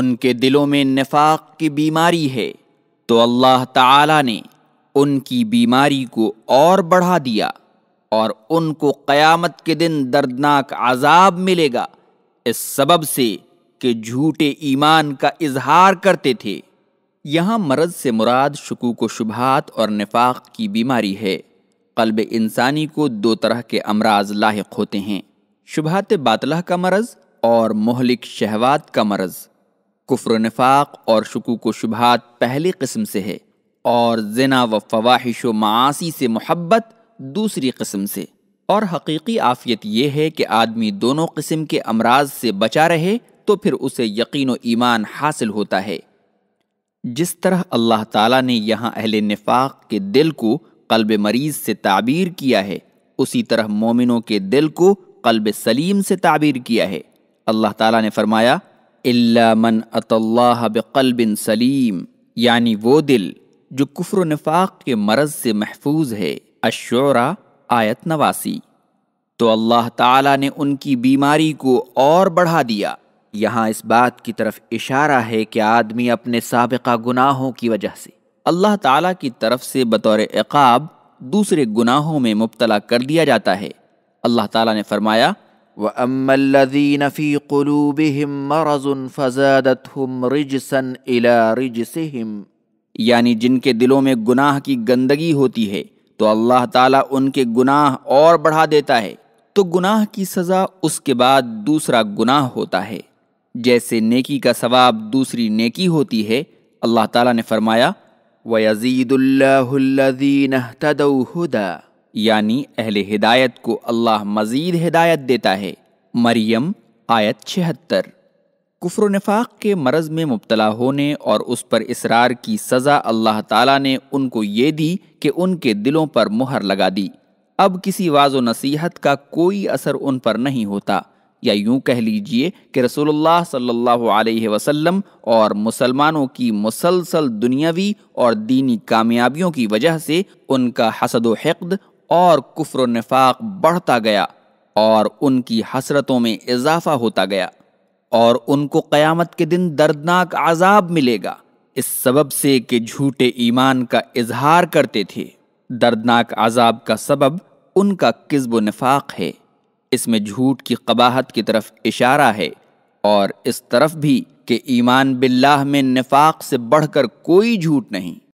ان کے دلوں میں نفاق کی بیماری ہے تو اللہ تعالی نے ان کی بیماری کو اور بڑھا دیا اور ان کو قیامت کے دن دردناک عذاب ملے گا اس سبب سے کہ جھوٹے ایمان کا اظہار کرتے تھے یہاں مرض سے مراد شکوک و شبہات اور نفاق کی بیماری ہے قلب انسانی کو دو طرح کے امراض لاحق ہوتے ہیں شبہات باطلہ کا مرض اور مہلک شہوات کا مرض کفر و نفاق اور شکوک و شبہات پہلی قسم سے ہے اور زنا و فواہش و معاشی سے محبت دوسری قسم سے اور حقیقی آفیت یہ ہے کہ آدمی دونوں قسم کے امراض سے بچا رہے تو پھر اسے یقین و ایمان حاصل ہوتا ہے جس طرح اللہ تعالیٰ نے یہاں اہل نفاق کے دل کو قلب مریض سے تعبیر کیا ہے اسی طرح مومنوں کے دل کو قلب سلیم سے تعبیر کیا ہے اللہ تعالیٰ نے فرمایا اللہ من نطلّہ بقل بن سلیم یعنی وہ دل جو کفر و نفاق کے مرض سے محفوظ ہے اشعرا آیت نواسی تو اللہ تعالیٰ نے ان کی بیماری کو اور بڑھا دیا یہاں اس بات کی طرف اشارہ ہے کہ آدمی اپنے سابقہ گناہوں کی وجہ سے اللہ تعالیٰ کی طرف سے بطور عقاب دوسرے گناہوں میں مبتلا کر دیا جاتا ہے اللہ تعالیٰ نے فرمایا وَأَمَّا الَّذِينَ فِي قُلُوبِهِمْ مَرَضٌ فَزَادَتْهُمْ رِجْسًا إِلَى رِجْسِهِمْ یعنی جن کے دلوں میں گناہ کی گندگی ہوتی ہے تو اللہ تعالیٰ ان کے گناہ اور بڑھا دیتا ہے تو گناہ کی سزا اس کے بعد دوسرا گناہ ہوتا ہے جیسے نیکی کا ثواب دوسری نیکی ہوتی ہے اللہ تعالیٰ نے فرمایا وَيَزِيدُ اللَّهُ الَّذِينَ اَحْتَدَوْ هُدَى یعنی اہل ہدایت کو اللہ مزید ہدایت دیتا ہے مریم آیت چھہتر کفر و نفاق کے مرض میں مبتلا ہونے اور اس پر اصرار کی سزا اللہ تعالیٰ نے ان کو یہ دی کہ ان کے دلوں پر مہر لگا دی اب کسی واض و نصیحت کا کوئی اثر ان پر نہیں ہوتا یا یوں کہہ لیجئے کہ رسول اللہ صلی اللہ علیہ وسلم اور مسلمانوں کی مسلسل دنیاوی اور دینی کامیابیوں کی وجہ سے ان کا حسد و حقد اور کفر و نفاق بڑھتا گیا اور ان کی حسرتوں میں اضافہ ہوتا گیا اور ان کو قیامت کے دن دردناک عذاب ملے گا اس سبب سے کہ جھوٹے ایمان کا اظہار کرتے تھے دردناک عذاب کا سبب ان کا کذب و نفاق ہے اس میں جھوٹ کی قباحت کی طرف اشارہ ہے اور اس طرف بھی کہ ایمان باللہ میں نفاق سے بڑھ کر کوئی جھوٹ نہیں